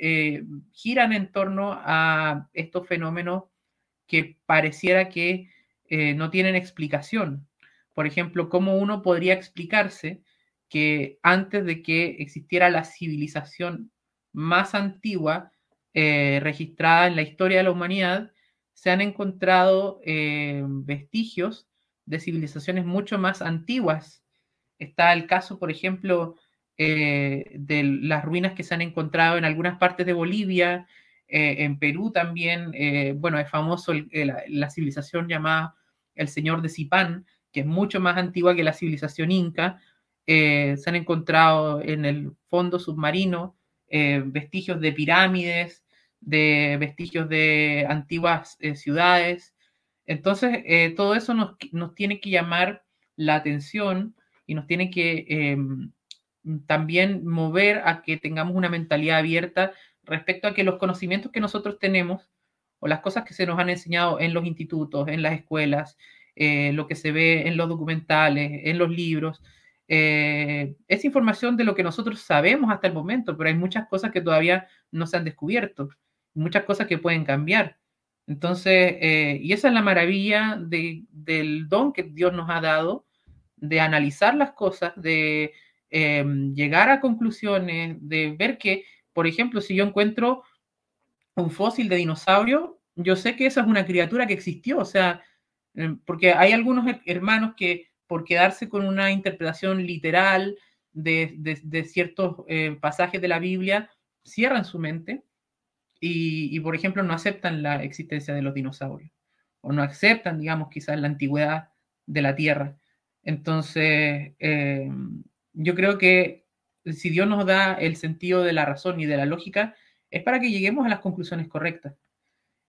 Eh, giran en torno a estos fenómenos que pareciera que eh, no tienen explicación. Por ejemplo, cómo uno podría explicarse que antes de que existiera la civilización más antigua eh, registrada en la historia de la humanidad, se han encontrado vestigios de civilizaciones mucho más antiguas. Está el caso, por ejemplo, eh, de las ruinas que se han encontrado en algunas partes de Bolivia, eh, en Perú también, eh, bueno, es famoso la civilización llamada el Señor de Zipán, que es mucho más antigua que la civilización inca, se han encontrado en el fondo submarino vestigios de pirámides, de vestigios de antiguas ciudades. Entonces, todo eso nos, tiene que llamar la atención y nos tiene que em, Mm, también mover a que tengamos una mentalidad abierta respecto a que los conocimientos que nosotros tenemos o las cosas que se nos han enseñado en los institutos, en las escuelas, eh, lo que se ve en los documentales, en los libros, eh, es información de lo que nosotros sabemos hasta el momento, pero hay muchas cosas que todavía no se han descubierto, muchas cosas que pueden cambiar. Entonces, eh, y esa es la maravilla del don que Dios nos ha dado de analizar las cosas, de Em, llegar a conclusiones, de ver que, por ejemplo, si yo encuentro un fósil de dinosaurio, yo sé que esa es una criatura que existió, o sea, em, porque hay algunos hermanos que por quedarse con una interpretación literal de, ciertos eh, pasajes de la Biblia, cierran su mente y, por ejemplo, no aceptan la existencia de los dinosaurios o no aceptan, digamos, quizás la antigüedad de la Tierra. Entonces, eh, yo creo que si Dios nos da el sentido de la razón y de la lógica, es para que lleguemos a las conclusiones correctas.